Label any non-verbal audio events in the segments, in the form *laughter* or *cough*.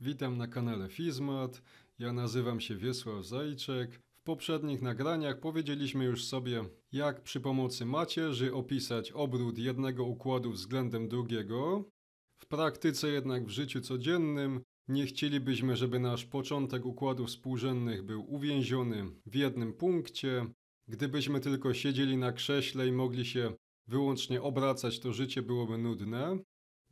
Witam na kanale Fizmat. Ja nazywam się Wiesław Zajczek. W poprzednich nagraniach powiedzieliśmy już sobie, jak przy pomocy macierzy opisać obrót jednego układu względem drugiego. W praktyce jednak w życiu codziennym nie chcielibyśmy, żeby nasz początek układów współrzędnych był uwięziony w jednym punkcie. Gdybyśmy tylko siedzieli na krześle i mogli się wyłącznie obracać, to życie byłoby nudne.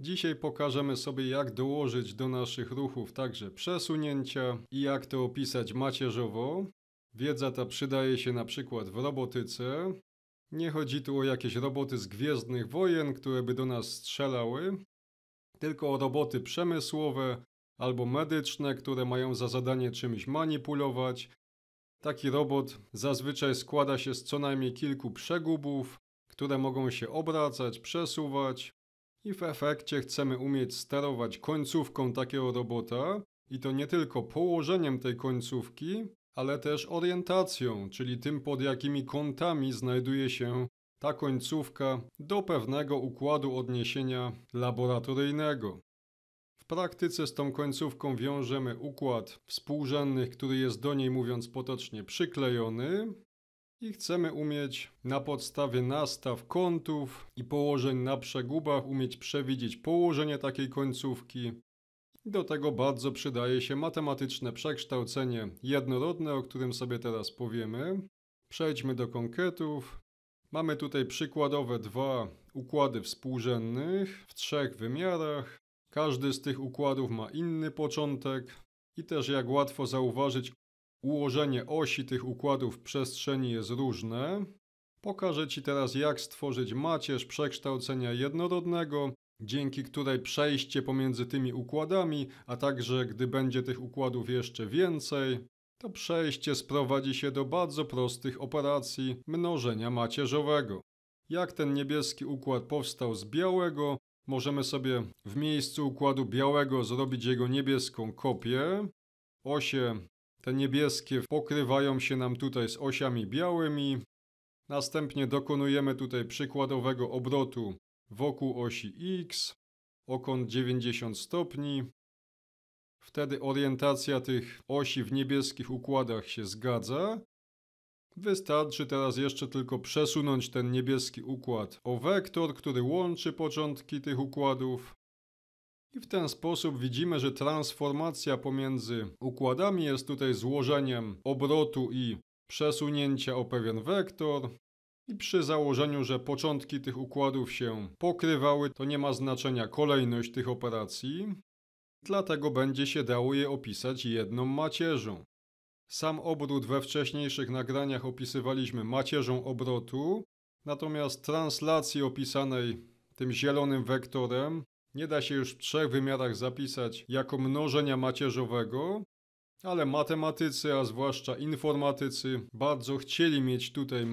Dzisiaj pokażemy sobie jak dołożyć do naszych ruchów także przesunięcia i jak to opisać macierzowo. Wiedza ta przydaje się na przykład w robotyce. Nie chodzi tu o jakieś roboty z Gwiezdnych Wojen, które by do nas strzelały, tylko o roboty przemysłowe albo medyczne, które mają za zadanie czymś manipulować. Taki robot zazwyczaj składa się z co najmniej kilku przegubów, które mogą się obracać, przesuwać, i w efekcie chcemy umieć sterować końcówką takiego robota i to nie tylko położeniem tej końcówki, ale też orientacją, czyli tym pod jakimi kątami znajduje się ta końcówka do pewnego układu odniesienia laboratoryjnego. W praktyce z tą końcówką wiążemy układ współrzędnych, który jest do niej mówiąc potocznie przyklejony i chcemy umieć na podstawie nastaw kątów i położeń na przegubach umieć przewidzieć położenie takiej końcówki. Do tego bardzo przydaje się matematyczne przekształcenie jednorodne, o którym sobie teraz powiemy. Przejdźmy do konkretów. Mamy tutaj przykładowe dwa układy współrzędnych w trzech wymiarach. Każdy z tych układów ma inny początek i też jak łatwo zauważyć Ułożenie osi tych układów w przestrzeni jest różne. Pokażę Ci teraz, jak stworzyć macierz przekształcenia jednorodnego, dzięki której przejście pomiędzy tymi układami, a także gdy będzie tych układów jeszcze więcej, to przejście sprowadzi się do bardzo prostych operacji mnożenia macierzowego. Jak ten niebieski układ powstał z białego, możemy sobie w miejscu układu białego zrobić jego niebieską kopię. Osie te niebieskie pokrywają się nam tutaj z osiami białymi. Następnie dokonujemy tutaj przykładowego obrotu wokół osi X, kąt 90 stopni. Wtedy orientacja tych osi w niebieskich układach się zgadza. Wystarczy teraz jeszcze tylko przesunąć ten niebieski układ o wektor, który łączy początki tych układów. I w ten sposób widzimy, że transformacja pomiędzy układami jest tutaj złożeniem obrotu i przesunięcia o pewien wektor. I przy założeniu, że początki tych układów się pokrywały, to nie ma znaczenia kolejność tych operacji, dlatego będzie się dało je opisać jedną macierzą. Sam obrót we wcześniejszych nagraniach opisywaliśmy macierzą obrotu, natomiast translacji opisanej tym zielonym wektorem nie da się już w trzech wymiarach zapisać jako mnożenia macierzowego, ale matematycy, a zwłaszcza informatycy, bardzo chcieli mieć tutaj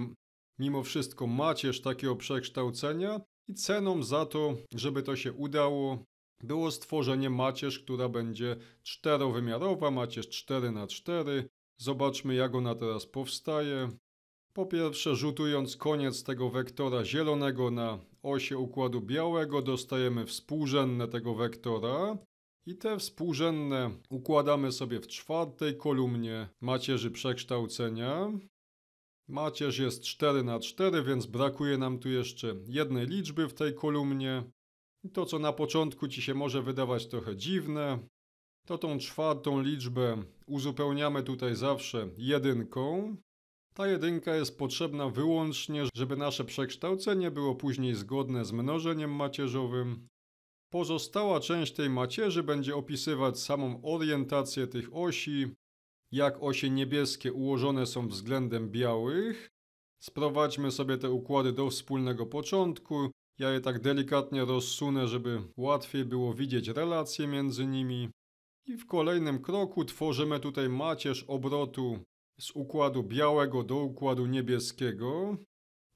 mimo wszystko macierz takiego przekształcenia i ceną za to, żeby to się udało, było stworzenie macierz, która będzie czterowymiarowa, macierz 4x4. Zobaczmy jak ona teraz powstaje. Po pierwsze rzutując koniec tego wektora zielonego na osie układu białego dostajemy współrzędne tego wektora i te współrzędne układamy sobie w czwartej kolumnie macierzy przekształcenia. Macierz jest 4 na 4, więc brakuje nam tu jeszcze jednej liczby w tej kolumnie. I to, co na początku Ci się może wydawać trochę dziwne, to tą czwartą liczbę uzupełniamy tutaj zawsze jedynką. Ta jedynka jest potrzebna wyłącznie, żeby nasze przekształcenie było później zgodne z mnożeniem macierzowym. Pozostała część tej macierzy będzie opisywać samą orientację tych osi, jak osie niebieskie ułożone są względem białych. Sprowadźmy sobie te układy do wspólnego początku. Ja je tak delikatnie rozsunę, żeby łatwiej było widzieć relacje między nimi. I w kolejnym kroku tworzymy tutaj macierz obrotu z układu białego do układu niebieskiego,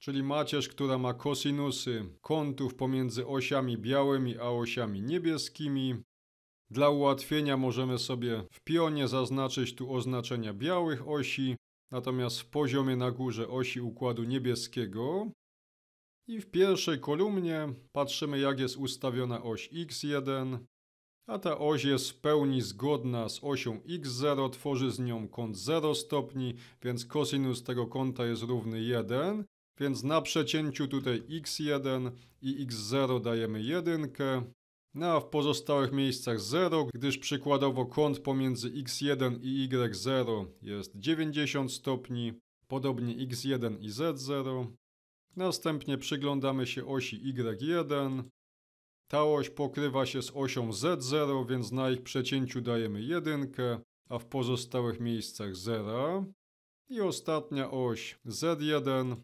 czyli macierz, która ma kosinusy kątów pomiędzy osiami białymi a osiami niebieskimi. Dla ułatwienia możemy sobie w pionie zaznaczyć tu oznaczenia białych osi, natomiast w poziomie na górze osi układu niebieskiego. I w pierwszej kolumnie patrzymy jak jest ustawiona oś x1, a ta oś jest w pełni zgodna z osią x0, tworzy z nią kąt 0 stopni, więc kosinus tego kąta jest równy 1, więc na przecięciu tutaj x1 i x0 dajemy 1, no a w pozostałych miejscach 0, gdyż przykładowo kąt pomiędzy x1 i y0 jest 90 stopni, podobnie x1 i z0. Następnie przyglądamy się osi y1, ta oś pokrywa się z osią Z0, więc na ich przecięciu dajemy 1, a w pozostałych miejscach 0. I ostatnia oś Z1.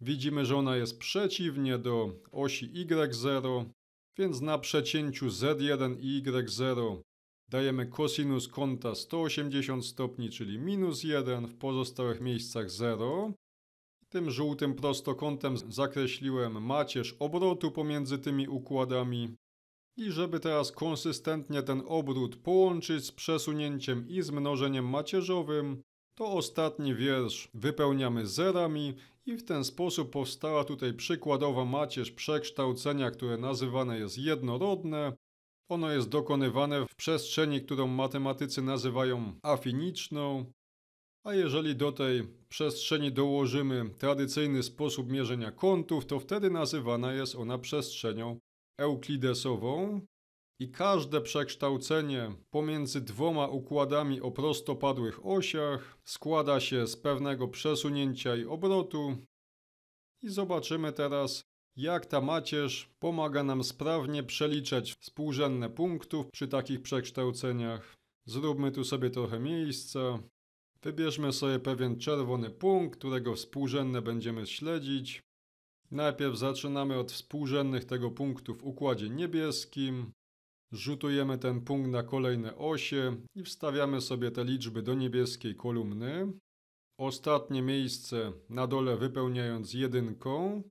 Widzimy, że ona jest przeciwnie do osi Y0, więc na przecięciu Z1 i Y0 dajemy kosinus kąta 180 stopni, czyli minus 1, w pozostałych miejscach 0. Tym żółtym prostokątem zakreśliłem macierz obrotu pomiędzy tymi układami. I żeby teraz konsystentnie ten obrót połączyć z przesunięciem i z mnożeniem macierzowym, to ostatni wiersz wypełniamy zerami i w ten sposób powstała tutaj przykładowa macierz przekształcenia, które nazywane jest jednorodne. Ono jest dokonywane w przestrzeni, którą matematycy nazywają afiniczną. A jeżeli do tej przestrzeni dołożymy tradycyjny sposób mierzenia kątów, to wtedy nazywana jest ona przestrzenią euklidesową i każde przekształcenie pomiędzy dwoma układami o prostopadłych osiach składa się z pewnego przesunięcia i obrotu. I zobaczymy teraz, jak ta macierz pomaga nam sprawnie przeliczać współrzędne punktów przy takich przekształceniach. Zróbmy tu sobie trochę miejsca. Wybierzmy sobie pewien czerwony punkt, którego współrzędne będziemy śledzić. Najpierw zaczynamy od współrzędnych tego punktu w układzie niebieskim. Rzutujemy ten punkt na kolejne osie i wstawiamy sobie te liczby do niebieskiej kolumny. Ostatnie miejsce na dole wypełniając jedynką.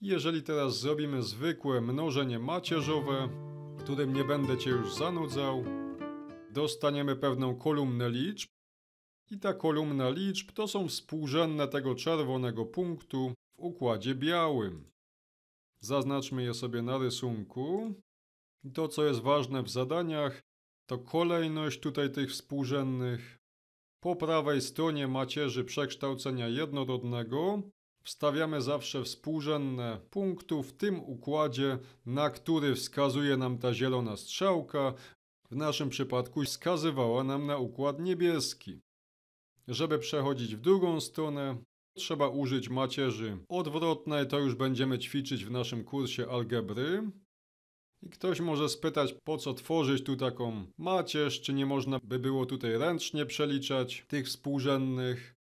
Jeżeli teraz zrobimy zwykłe mnożenie macierzowe, którym nie będę Cię już zanudzał, dostaniemy pewną kolumnę liczb, i ta kolumna liczb to są współrzędne tego czerwonego punktu w układzie białym. Zaznaczmy je sobie na rysunku. I to, co jest ważne w zadaniach, to kolejność tutaj tych współrzędnych. Po prawej stronie macierzy przekształcenia jednorodnego wstawiamy zawsze współrzędne punktu w tym układzie, na który wskazuje nam ta zielona strzałka. W naszym przypadku wskazywała nam na układ niebieski. Żeby przechodzić w drugą stronę, trzeba użyć macierzy odwrotnej, to już będziemy ćwiczyć w naszym kursie algebry. I ktoś może spytać, po co tworzyć tu taką macierz, czy nie można by było tutaj ręcznie przeliczać tych współrzędnych.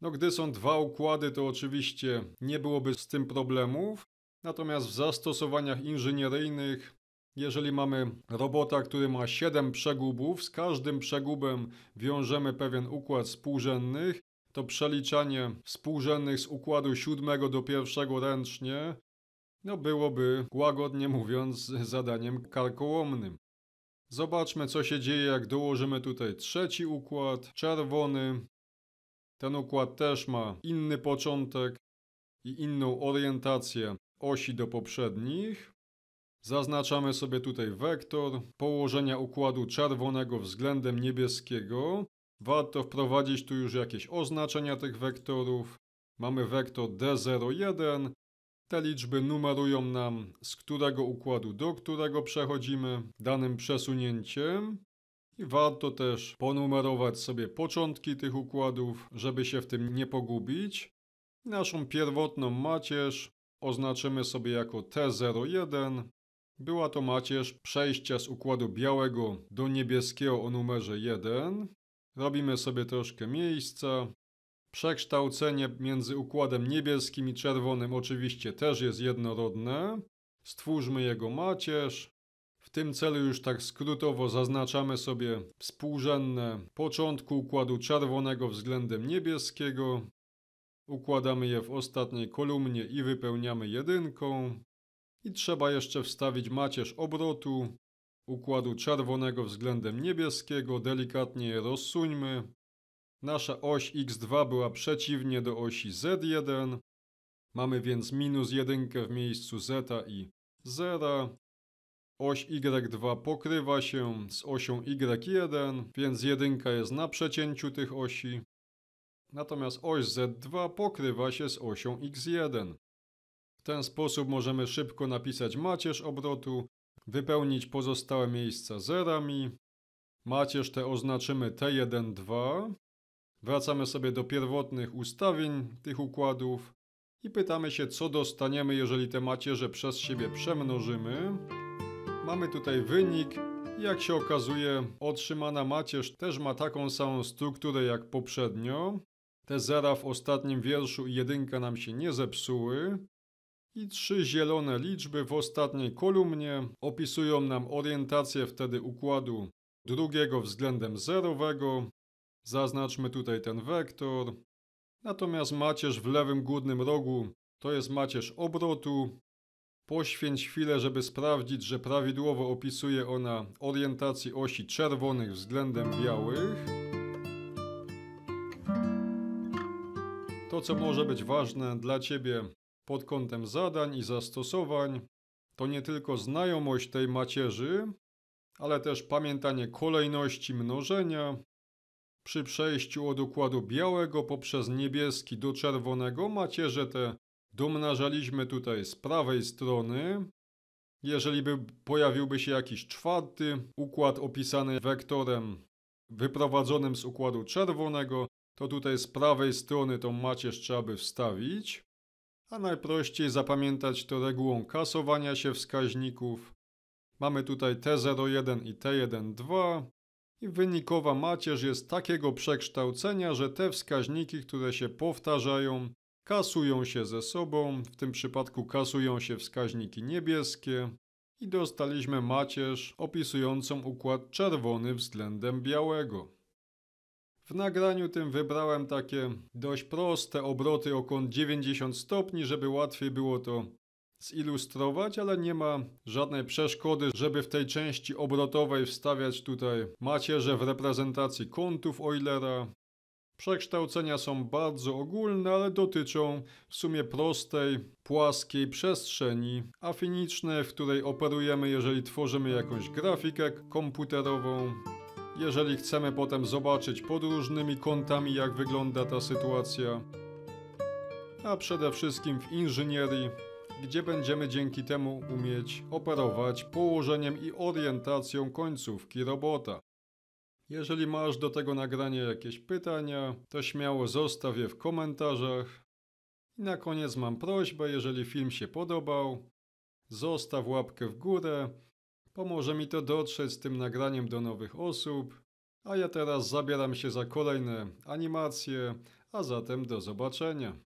No gdy są dwa układy, to oczywiście nie byłoby z tym problemów, natomiast w zastosowaniach inżynieryjnych jeżeli mamy robota, który ma 7 przegubów, z każdym przegubem wiążemy pewien układ współrzędnych, to przeliczanie współrzędnych z układu siódmego do pierwszego ręcznie no byłoby, łagodnie mówiąc, *laughs* zadaniem karkołomnym. Zobaczmy, co się dzieje, jak dołożymy tutaj trzeci układ, czerwony. Ten układ też ma inny początek i inną orientację osi do poprzednich. Zaznaczamy sobie tutaj wektor położenia układu czerwonego względem niebieskiego. Warto wprowadzić tu już jakieś oznaczenia tych wektorów. Mamy wektor D01. Te liczby numerują nam, z którego układu do którego przechodzimy danym przesunięciem. I warto też ponumerować sobie początki tych układów, żeby się w tym nie pogubić. Naszą pierwotną macierz oznaczymy sobie jako T01, była to macierz przejścia z układu białego do niebieskiego o numerze 1. Robimy sobie troszkę miejsca. Przekształcenie między układem niebieskim i czerwonym oczywiście też jest jednorodne. Stwórzmy jego macierz. W tym celu już tak skrótowo zaznaczamy sobie współrzędne początku układu czerwonego względem niebieskiego. Układamy je w ostatniej kolumnie i wypełniamy jedynką i trzeba jeszcze wstawić macierz obrotu, układu czerwonego względem niebieskiego, delikatnie je rozsuńmy. Nasza oś x2 była przeciwnie do osi z1. Mamy więc minus 1 w miejscu zeta i 0. Oś y2 pokrywa się z osią y1, więc 1 jest na przecięciu tych osi. Natomiast oś z2 pokrywa się z osią x1, w ten sposób możemy szybko napisać macierz obrotu, wypełnić pozostałe miejsca zerami. Macierz te oznaczymy T1-2. Wracamy sobie do pierwotnych ustawień tych układów i pytamy się, co dostaniemy, jeżeli te macierze przez siebie przemnożymy. Mamy tutaj wynik. Jak się okazuje, otrzymana macierz też ma taką samą strukturę jak poprzednio. Te zera w ostatnim wierszu i jedynka nam się nie zepsuły. I trzy zielone liczby w ostatniej kolumnie opisują nam orientację wtedy układu drugiego względem zerowego. Zaznaczmy tutaj ten wektor. Natomiast macierz w lewym górnym rogu to jest macierz obrotu. Poświęć chwilę, żeby sprawdzić, że prawidłowo opisuje ona orientację osi czerwonych względem białych. To, co może być ważne dla Ciebie pod kątem zadań i zastosowań, to nie tylko znajomość tej macierzy, ale też pamiętanie kolejności mnożenia. Przy przejściu od układu białego poprzez niebieski do czerwonego macierze te domnażaliśmy tutaj z prawej strony. Jeżeli by pojawiłby się jakiś czwarty układ opisany wektorem wyprowadzonym z układu czerwonego, to tutaj z prawej strony tą macierz trzeba by wstawić a najprościej zapamiętać to regułą kasowania się wskaźników. Mamy tutaj T01 i T12 i wynikowa macierz jest takiego przekształcenia, że te wskaźniki, które się powtarzają, kasują się ze sobą, w tym przypadku kasują się wskaźniki niebieskie i dostaliśmy macierz opisującą układ czerwony względem białego. W nagraniu tym wybrałem takie dość proste obroty o kąt 90 stopni, żeby łatwiej było to zilustrować, ale nie ma żadnej przeszkody, żeby w tej części obrotowej wstawiać tutaj macierze w reprezentacji kątów Eulera. Przekształcenia są bardzo ogólne, ale dotyczą w sumie prostej, płaskiej przestrzeni afinicznej, w której operujemy, jeżeli tworzymy jakąś grafikę komputerową. Jeżeli chcemy potem zobaczyć pod różnymi kątami, jak wygląda ta sytuacja, a przede wszystkim w inżynierii, gdzie będziemy dzięki temu umieć operować położeniem i orientacją końcówki robota. Jeżeli masz do tego nagrania jakieś pytania, to śmiało zostaw je w komentarzach. I na koniec mam prośbę, jeżeli film się podobał, zostaw łapkę w górę, Pomoże mi to dotrzeć z tym nagraniem do nowych osób, a ja teraz zabieram się za kolejne animacje, a zatem do zobaczenia.